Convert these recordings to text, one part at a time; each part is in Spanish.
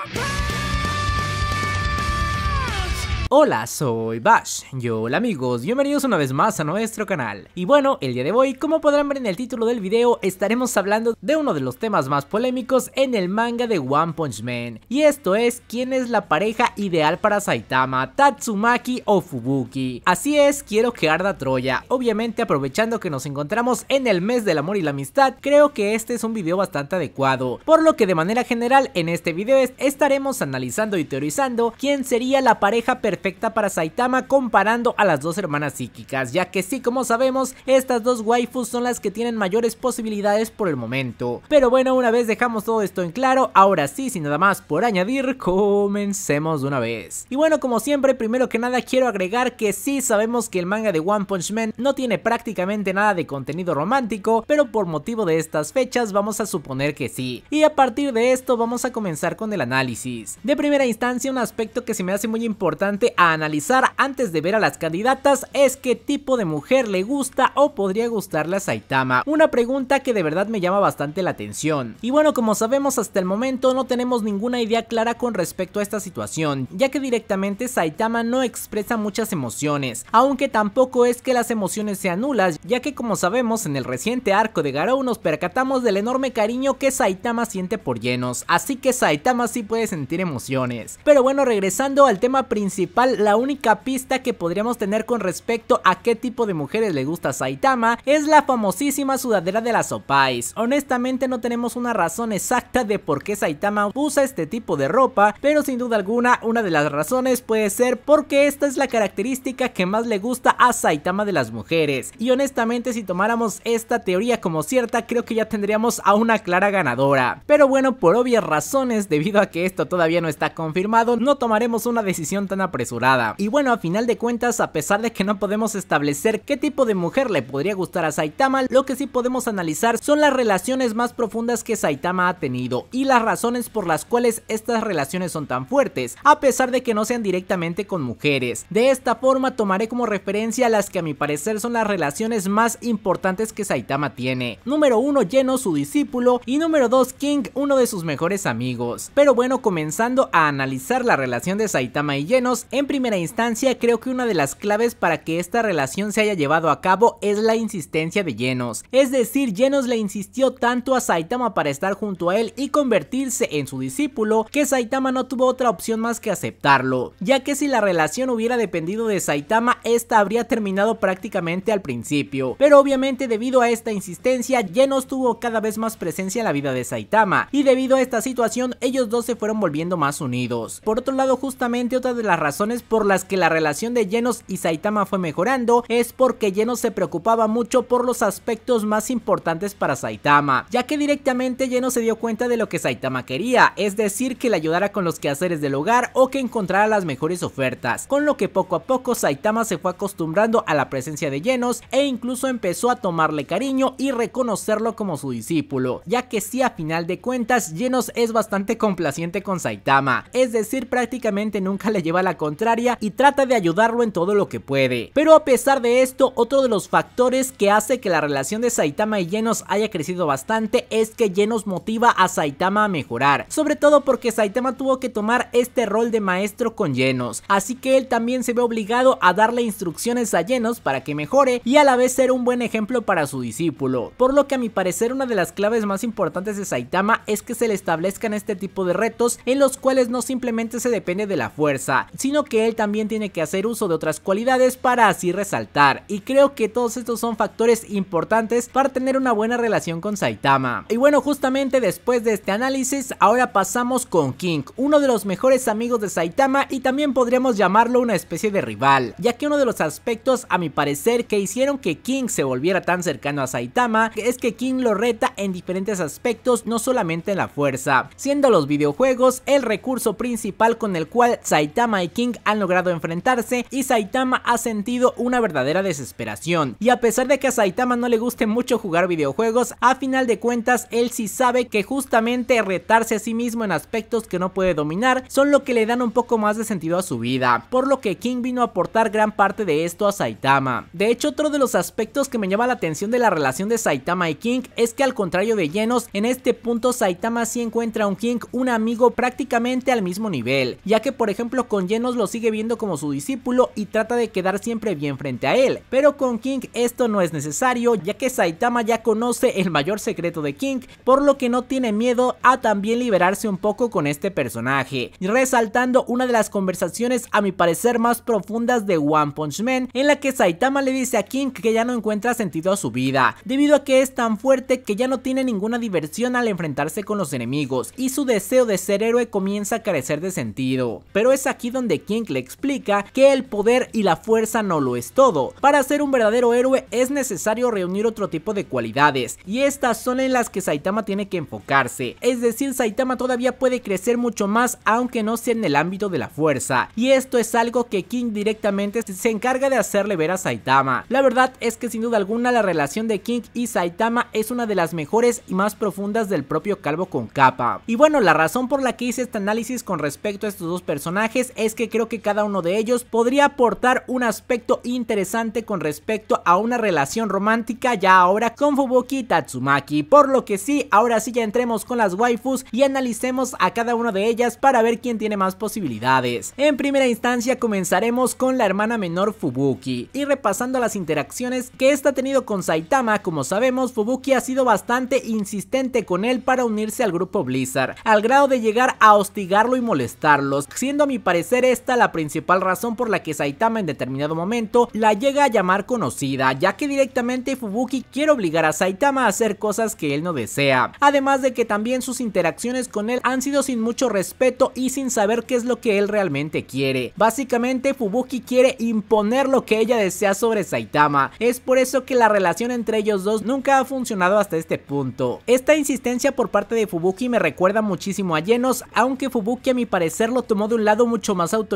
my pain! Hola, soy Bash, yo hola amigos, bienvenidos una vez más a nuestro canal. Y bueno, el día de hoy, como podrán ver en el título del video, estaremos hablando de uno de los temas más polémicos en el manga de One Punch Man. Y esto es, ¿quién es la pareja ideal para Saitama, Tatsumaki o Fubuki? Así es, quiero que arda Troya. Obviamente, aprovechando que nos encontramos en el mes del amor y la amistad, creo que este es un video bastante adecuado. Por lo que de manera general, en este video estaremos analizando y teorizando quién sería la pareja perfecta para Saitama comparando a las dos hermanas psíquicas, ya que sí, como sabemos, estas dos waifus son las que tienen mayores posibilidades por el momento. Pero bueno, una vez dejamos todo esto en claro, ahora sí, sin nada más por añadir, comencemos de una vez. Y bueno, como siempre, primero que nada quiero agregar que sí sabemos que el manga de One Punch Man no tiene prácticamente nada de contenido romántico, pero por motivo de estas fechas vamos a suponer que sí. Y a partir de esto vamos a comenzar con el análisis. De primera instancia, un aspecto que se me hace muy importante a analizar antes de ver a las candidatas es qué tipo de mujer le gusta o podría gustarle a Saitama, una pregunta que de verdad me llama bastante la atención. Y bueno, como sabemos hasta el momento no tenemos ninguna idea clara con respecto a esta situación, ya que directamente Saitama no expresa muchas emociones, aunque tampoco es que las emociones sean nulas, ya que como sabemos en el reciente arco de Garou nos percatamos del enorme cariño que Saitama siente por llenos, así que Saitama sí puede sentir emociones. Pero bueno, regresando al tema principal la única pista que podríamos tener con respecto a qué tipo de mujeres le gusta a Saitama es la famosísima sudadera de las Opais. Honestamente no tenemos una razón exacta de por qué Saitama usa este tipo de ropa, pero sin duda alguna una de las razones puede ser porque esta es la característica que más le gusta a Saitama de las mujeres. Y honestamente si tomáramos esta teoría como cierta creo que ya tendríamos a una clara ganadora. Pero bueno, por obvias razones, debido a que esto todavía no está confirmado, no tomaremos una decisión tan apresurada y bueno, a final de cuentas, a pesar de que no podemos establecer qué tipo de mujer le podría gustar a Saitama, lo que sí podemos analizar son las relaciones más profundas que Saitama ha tenido y las razones por las cuales estas relaciones son tan fuertes, a pesar de que no sean directamente con mujeres. De esta forma tomaré como referencia las que a mi parecer son las relaciones más importantes que Saitama tiene. Número 1, Lleno, su discípulo, y número 2, King, uno de sus mejores amigos. Pero bueno, comenzando a analizar la relación de Saitama y Llenos, en primera instancia, creo que una de las claves para que esta relación se haya llevado a cabo es la insistencia de Genos. Es decir, Genos le insistió tanto a Saitama para estar junto a él y convertirse en su discípulo que Saitama no tuvo otra opción más que aceptarlo, ya que si la relación hubiera dependido de Saitama, esta habría terminado prácticamente al principio. Pero obviamente debido a esta insistencia, Genos tuvo cada vez más presencia en la vida de Saitama, y debido a esta situación, ellos dos se fueron volviendo más unidos. Por otro lado, justamente otra de las razones por las que la relación de Genos y Saitama fue mejorando es porque Genos se preocupaba mucho por los aspectos más importantes para Saitama, ya que directamente Genos se dio cuenta de lo que Saitama quería, es decir que le ayudara con los quehaceres del hogar o que encontrara las mejores ofertas, con lo que poco a poco Saitama se fue acostumbrando a la presencia de Genos e incluso empezó a tomarle cariño y reconocerlo como su discípulo, ya que si a final de cuentas Genos es bastante complaciente con Saitama, es decir prácticamente nunca le lleva la contraria y trata de ayudarlo en todo lo que puede. Pero a pesar de esto, otro de los factores que hace que la relación de Saitama y Genos haya crecido bastante es que Genos motiva a Saitama a mejorar, sobre todo porque Saitama tuvo que tomar este rol de maestro con Genos, así que él también se ve obligado a darle instrucciones a Genos para que mejore y a la vez ser un buen ejemplo para su discípulo, por lo que a mi parecer una de las claves más importantes de Saitama es que se le establezcan este tipo de retos en los cuales no simplemente se depende de la fuerza, sino que él también tiene que hacer uso de otras cualidades para así resaltar. Y creo que todos estos son factores importantes para tener una buena relación con Saitama. Y bueno, justamente después de este análisis, ahora pasamos con King, uno de los mejores amigos de Saitama y también podríamos llamarlo una especie de rival, ya que uno de los aspectos a mi parecer que hicieron que King se volviera tan cercano a Saitama es que King lo reta en diferentes aspectos, no solamente en la fuerza, siendo los videojuegos el recurso principal con el cual Saitama y King han logrado enfrentarse y Saitama ha sentido una verdadera desesperación. Y a pesar de que a Saitama no le guste mucho jugar videojuegos, a final de cuentas él sí sabe que justamente retarse a sí mismo en aspectos que no puede dominar son lo que le dan un poco más de sentido a su vida, por lo que King vino a aportar gran parte de esto a Saitama. De hecho, otro de los aspectos que me llama la atención de la relación de Saitama y King es que al contrario de Genos, en este punto Saitama sí encuentra a un King un amigo prácticamente al mismo nivel, ya que por ejemplo con Genos lo sigue viendo como su discípulo y trata de quedar siempre bien frente a él. Pero con King esto no es necesario ya que Saitama ya conoce el mayor secreto de King, por lo que no tiene miedo a también liberarse un poco con este personaje, resaltando una de las conversaciones a mi parecer más profundas de One Punch Man, en la que Saitama le dice a King que ya no encuentra sentido a su vida, debido a que es tan fuerte que ya no tiene ninguna diversión al enfrentarse con los enemigos y su deseo de ser héroe comienza a carecer de sentido. Pero es aquí donde King le explica que el poder y la fuerza no lo es todo. Para ser un verdadero héroe es necesario reunir otro tipo de cualidades y estas son en las que Saitama tiene que enfocarse. Es decir, Saitama todavía puede crecer mucho más aunque no sea en el ámbito de la fuerza y esto es algo que King directamente se encarga de hacerle ver a Saitama. La verdad es que sin duda alguna la relación de King y Saitama es una de las mejores y más profundas del propio Calvo con capa. Y bueno, la razón por la que hice este análisis con respecto a estos dos personajes es que creo que cada uno de ellos podría aportar un aspecto interesante con respecto a una relación romántica ya ahora con Fubuki y Tatsumaki. Por lo que sí, ahora sí ya entremos con las waifus y analicemos a cada una de ellas para ver quién tiene más posibilidades. En primera instancia comenzaremos con la hermana menor Fubuki y repasando las interacciones que esta ha tenido con Saitama, como sabemos Fubuki ha sido bastante insistente con él para unirse al grupo Blizzard, al grado de llegar a hostigarlo y molestarlos, siendo a mi parecer esta la principal razón por la que Saitama en determinado momento la llega a llamar conocida, ya que directamente Fubuki quiere obligar a Saitama a hacer cosas que él no desea, además de que también sus interacciones con él han sido sin mucho respeto y sin saber qué es lo que él realmente quiere. Básicamente Fubuki quiere imponer lo que ella desea sobre Saitama, es por eso que la relación entre ellos dos nunca ha funcionado hasta este punto. Esta insistencia por parte de Fubuki me recuerda muchísimo a Llenos, aunque Fubuki a mi parecer lo tomó de un lado mucho más auténtico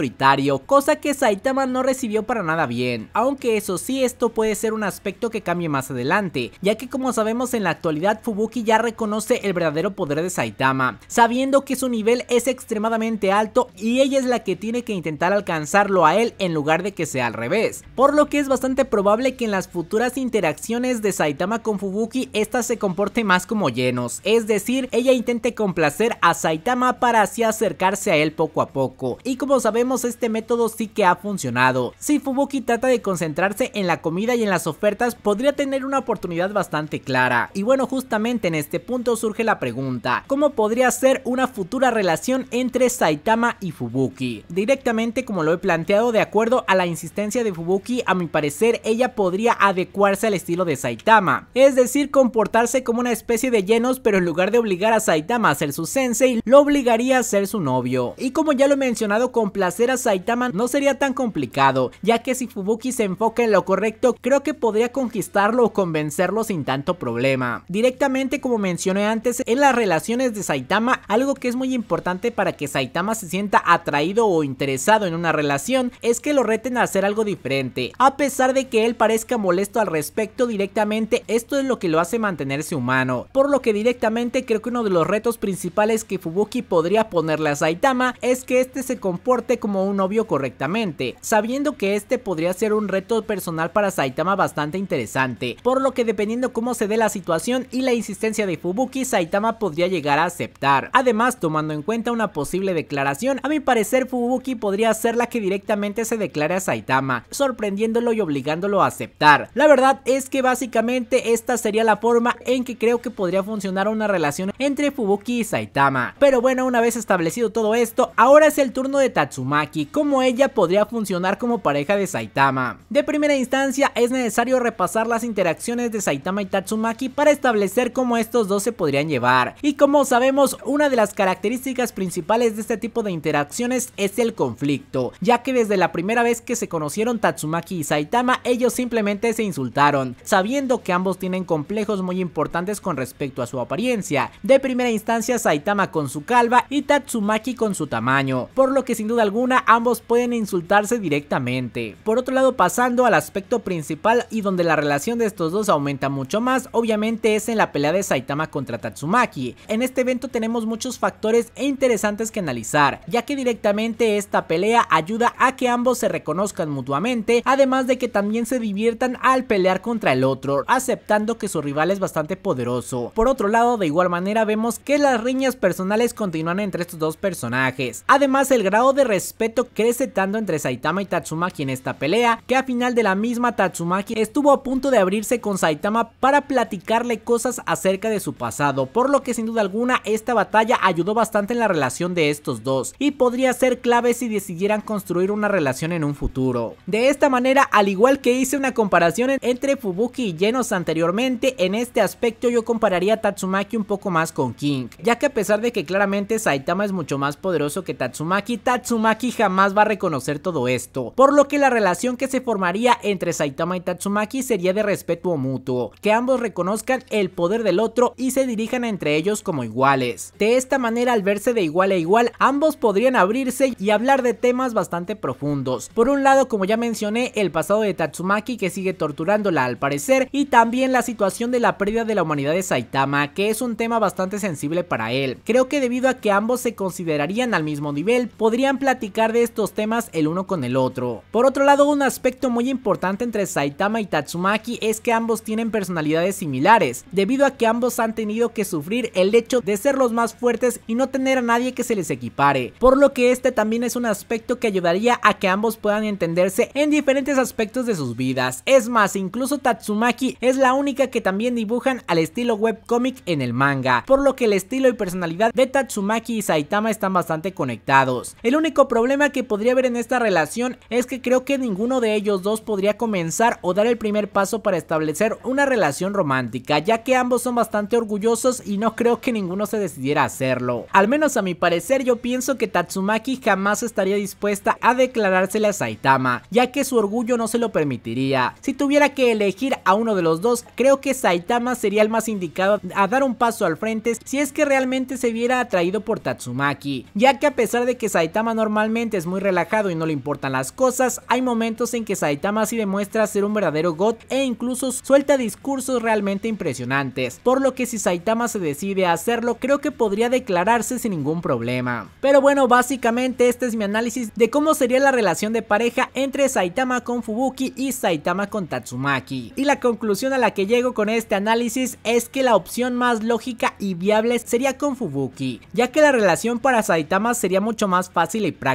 cosa que Saitama no recibió para nada bien, aunque eso sí esto puede ser un aspecto que cambie más adelante, ya que como sabemos en la actualidad Fubuki ya reconoce el verdadero poder de Saitama, sabiendo que su nivel es extremadamente alto y ella es la que tiene que intentar alcanzarlo a él en lugar de que sea al revés, por lo que es bastante probable que en las futuras interacciones de Saitama con Fubuki ésta se comporte más como llenos, es decir, ella intente complacer a Saitama para así acercarse a él poco a poco, y como sabemos este método sí que ha funcionado. Si Fubuki trata de concentrarse en la comida y en las ofertas podría tener una oportunidad bastante clara. Y bueno justamente en este punto surge la pregunta, ¿cómo podría ser una futura relación entre Saitama y Fubuki? Directamente como lo he planteado de acuerdo a la insistencia de Fubuki a mi parecer ella podría adecuarse al estilo de Saitama, es decir comportarse como una especie de llenos pero en lugar de obligar a Saitama a ser su sensei lo obligaría a ser su novio. Y como ya lo he mencionado con placer hacer a Saitama no sería tan complicado, ya que si Fubuki se enfoca en lo correcto, creo que podría conquistarlo o convencerlo sin tanto problema. Directamente, como mencioné antes, en las relaciones de Saitama, algo que es muy importante para que Saitama se sienta atraído o interesado en una relación es que lo reten a hacer algo diferente. A pesar de que él parezca molesto al respecto directamente, esto es lo que lo hace mantenerse humano. Por lo que directamente creo que uno de los retos principales que Fubuki podría ponerle a Saitama es que este se comporte como un novio correctamente, sabiendo que este podría ser un reto personal para Saitama bastante interesante, por lo que dependiendo cómo se dé la situación y la insistencia de Fubuki, Saitama podría llegar a aceptar. Además, tomando en cuenta una posible declaración, a mi parecer Fubuki podría ser la que directamente se declare a Saitama, sorprendiéndolo y obligándolo a aceptar. La verdad es que básicamente esta sería la forma en que creo que podría funcionar una relación entre Fubuki y Saitama. Pero bueno, una vez establecido todo esto, ahora es el turno de Tatsuma como cómo ella podría funcionar como pareja de Saitama. De primera instancia es necesario repasar las interacciones de Saitama y Tatsumaki para establecer cómo estos dos se podrían llevar. Y como sabemos, una de las características principales de este tipo de interacciones es el conflicto, ya que desde la primera vez que se conocieron Tatsumaki y Saitama, ellos simplemente se insultaron, sabiendo que ambos tienen complejos muy importantes con respecto a su apariencia. De primera instancia Saitama con su calva y Tatsumaki con su tamaño, por lo que sin duda alguna ambos pueden insultarse directamente. Por otro lado pasando al aspecto principal y donde la relación de estos dos aumenta mucho más obviamente es en la pelea de Saitama contra Tatsumaki. En este evento tenemos muchos factores e interesantes que analizar ya que directamente esta pelea ayuda a que ambos se reconozcan mutuamente además de que también se diviertan al pelear contra el otro aceptando que su rival es bastante poderoso. Por otro lado de igual manera vemos que las riñas personales continúan entre estos dos personajes. Además el grado de respeto respeto crece tanto entre Saitama y Tatsumaki en esta pelea, que a final de la misma Tatsumaki estuvo a punto de abrirse con Saitama para platicarle cosas acerca de su pasado, por lo que sin duda alguna esta batalla ayudó bastante en la relación de estos dos y podría ser clave si decidieran construir una relación en un futuro. De esta manera, al igual que hice una comparación entre Fubuki y Genos anteriormente, en este aspecto yo compararía Tatsumaki un poco más con King, ya que a pesar de que claramente Saitama es mucho más poderoso que Tatsumaki, Tatsumaki jamás va a reconocer todo esto, por lo que la relación que se formaría entre Saitama y Tatsumaki sería de respeto mutuo, que ambos reconozcan el poder del otro y se dirijan entre ellos como iguales. De esta manera al verse de igual a igual, ambos podrían abrirse y hablar de temas bastante profundos. Por un lado, como ya mencioné, el pasado de Tatsumaki que sigue torturándola al parecer y también la situación de la pérdida de la humanidad de Saitama, que es un tema bastante sensible para él. Creo que debido a que ambos se considerarían al mismo nivel, podrían platicar de estos temas el uno con el otro. Por otro lado, un aspecto muy importante entre Saitama y Tatsumaki es que ambos tienen personalidades similares, debido a que ambos han tenido que sufrir el hecho de ser los más fuertes y no tener a nadie que se les equipare, por lo que este también es un aspecto que ayudaría a que ambos puedan entenderse en diferentes aspectos de sus vidas. Es más, incluso Tatsumaki es la única que también dibujan al estilo webcomic en el manga, por lo que el estilo y personalidad de Tatsumaki y Saitama están bastante conectados. El único problema que podría haber en esta relación es que creo que ninguno de ellos dos podría comenzar o dar el primer paso para establecer una relación romántica, ya que ambos son bastante orgullosos y no creo que ninguno se decidiera a hacerlo. Al menos a mi parecer yo pienso que Tatsumaki jamás estaría dispuesta a declarársele a Saitama, ya que su orgullo no se lo permitiría. Si tuviera que elegir a uno de los dos, creo que Saitama sería el más indicado a dar un paso al frente si es que realmente se viera atraído por Tatsumaki, ya que a pesar de que Saitama normal es muy relajado y no le importan las cosas, hay momentos en que Saitama si demuestra ser un verdadero god e incluso suelta discursos realmente impresionantes, por lo que si Saitama se decide a hacerlo creo que podría declararse sin ningún problema. Pero bueno, básicamente este es mi análisis de cómo sería la relación de pareja entre Saitama con Fubuki y Saitama con Tatsumaki. Y la conclusión a la que llego con este análisis es que la opción más lógica y viable sería con Fubuki, ya que la relación para Saitama sería mucho más fácil y práctica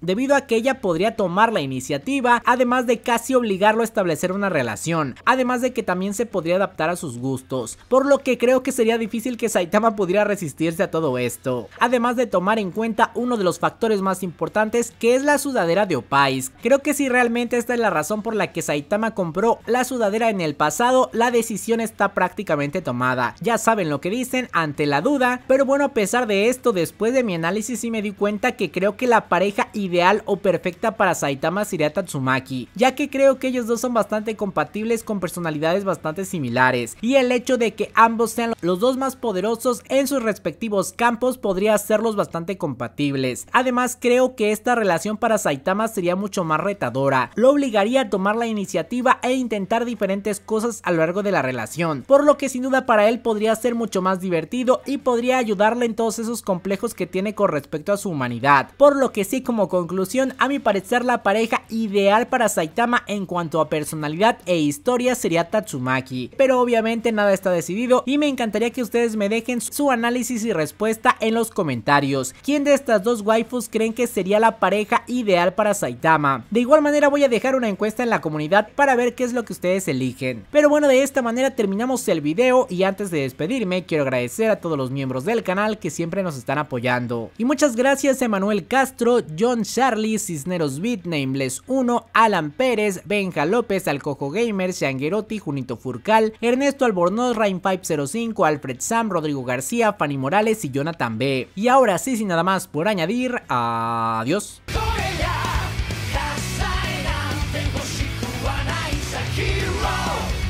debido a que ella podría tomar la iniciativa, además de casi obligarlo a establecer una relación, además de que también se podría adaptar a sus gustos, por lo que creo que sería difícil que Saitama pudiera resistirse a todo esto, además de tomar en cuenta uno de los factores más importantes que es la sudadera de Opais. Creo que si realmente esta es la razón por la que Saitama compró la sudadera en el pasado, la decisión está prácticamente tomada. Ya saben lo que dicen ante la duda, pero bueno, a pesar de esto, después de mi análisis y me di cuenta que creo que la pareja ideal o perfecta para Saitama sería Tatsumaki, ya que creo que ellos dos son bastante compatibles con personalidades bastante similares, y el hecho de que ambos sean los dos más poderosos en sus respectivos campos podría hacerlos bastante compatibles. Además creo que esta relación para Saitama sería mucho más retadora, lo obligaría a tomar la iniciativa e intentar diferentes cosas a lo largo de la relación, por lo que sin duda para él podría ser mucho más divertido y podría ayudarle en todos esos complejos que tiene con respecto a su humanidad, por lo que sí, como conclusión, a mi parecer la pareja ideal para Saitama en cuanto a personalidad e historia sería Tatsumaki. Pero obviamente nada está decidido y me encantaría que ustedes me dejen su análisis y respuesta en los comentarios. ¿Quién de estas dos waifus creen que sería la pareja ideal para Saitama? De igual manera voy a dejar una encuesta en la comunidad para ver qué es lo que ustedes eligen. Pero bueno, de esta manera terminamos el video y antes de despedirme quiero agradecer a todos los miembros del canal que siempre nos están apoyando. Y muchas gracias Emanuel Castro, John Charlie, Cisneros Beat, Nameless 1, Alan Pérez, Benja López, Alcojo Gamer, Shanguerotti, Junito Furcal, Ernesto Albornoz, rainpipe 505 Alfred Sam, Rodrigo García, Fanny Morales y Jonathan B. Y ahora sí, sin nada más por añadir, adiós.